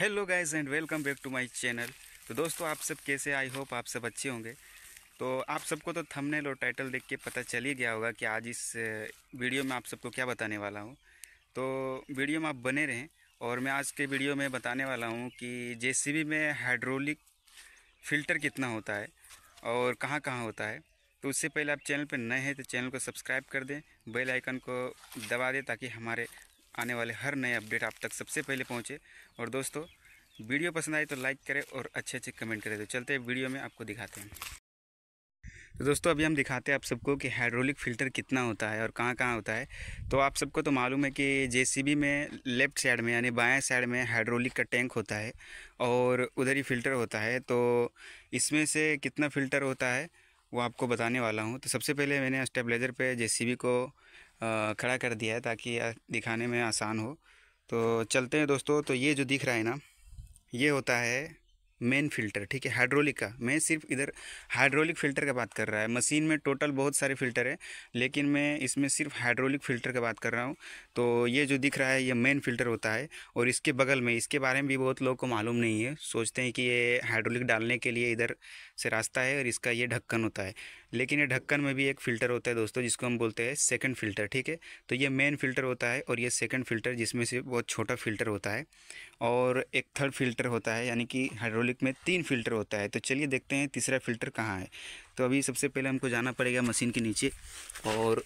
hello guys and welcome back to my channel तो दोस्तों आप सब कैसे आई होप आप सब अच्छे होंगे तो आप सबको तो थंबनेल और टाइटल देख के पता चल ही गया होगा कि आज इस वीडियो uh, में आप सबको क्या बताने वाला हूँ तो वीडियो में आप बने रहें और मैं आज के वीडियो में बताने वाला हूँ कि जे में हाइड्रोलिक फ़िल्टर कितना होता है और कहाँ कहाँ होता है तो उससे पहले आप चैनल पर नए हैं तो चैनल को सब्सक्राइब कर दें बेल आइकन को दबा दें ताकि हमारे आने वाले हर नए अपडेट आप तक सबसे पहले पहुँचे और दोस्तों वीडियो पसंद आए तो लाइक करें और अच्छे अच्छे कमेंट करें तो चलते हैं वीडियो में आपको दिखाते हैं तो दोस्तों अभी हम दिखाते हैं आप सबको कि हाइड्रोलिक फ़िल्टर कितना होता है और कहाँ कहाँ होता है तो आप सबको तो मालूम है कि जेसीबी में लेफ़्ट साइड में यानी बाएं साइड में हाइड्रोलिक का टैंक होता है और उधर ही फ़िल्टर होता है तो इसमें से कितना फ़िल्टर होता है वो आपको बताने वाला हूँ तो सबसे पहले मैंने स्टेबलाइज़र पे जेसीबी को खड़ा कर दिया है ताकि दिखाने में आसान हो तो चलते हैं दोस्तों तो ये जो दिख रहा है ना ये होता है मेन फिल्टर ठीक है हाइड्रोलिक का मैं सिर्फ इधर हाइड्रोलिक फ़िल्टर का बात कर रहा है मशीन में टोटल बहुत सारे फ़िल्टर है लेकिन मैं इसमें सिर्फ हाइड्रोलिक फ़िल्टर का बात कर रहा हूँ तो ये जो दिख रहा है ये मेन फ़िल्टर होता है और इसके बगल में इसके बारे में भी बहुत लोगों को मालूम नहीं है सोचते हैं कि ये हाइड्रोलिक डालने के लिए इधर से रास्ता है और इसका ये ढक्कन होता है लेकिन ये ढक्कन में भी एक फ़िल्टर होता है दोस्तों जिसको हम बोलते हैं सेकेंड फ़िल्टर ठीक है तो ये मेन फ़िल्टर होता है और ये सेकेंड फ़िल्टर जिसमें से बहुत छोटा फ़िल्टर होता है और एक थर्ड फ़िल्टर होता है यानी कि हाइड्रोलिक हाइड्रोलिक में तीन फिल्टर होता है तो चलिए देखते हैं तीसरा फिल्टर कहाँ है तो अभी सबसे पहले हमको जाना पड़ेगा मशीन के नीचे और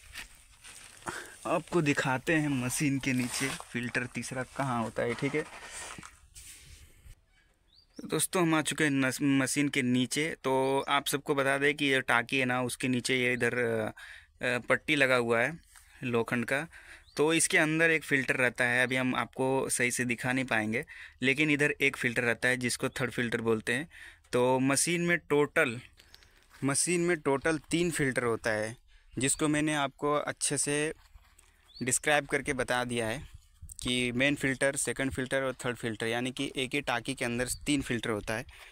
आपको दिखाते हैं मशीन के नीचे फिल्टर तीसरा कहाँ होता है ठीक है तो दोस्तों हम आ चुके हैं मशीन के नीचे तो आप सबको बता दें कि ये टाकी है ना उसके नीचे ये इधर पट्टी लगा हुआ है लोखंड का तो इसके अंदर एक फ़िल्टर रहता है अभी हम आपको सही से दिखा नहीं पाएंगे लेकिन इधर एक फ़िल्टर रहता है जिसको थर्ड फिल्टर बोलते हैं तो मशीन में टोटल मशीन में टोटल तीन फिल्टर होता है जिसको मैंने आपको अच्छे से डिस्क्राइब करके बता दिया है कि मेन फ़िल्टर सेकंड फ़िल्टर और थर्ड फ़िल्टर यानी कि एक ही टाकी के अंदर तीन फ़िल्टर होता है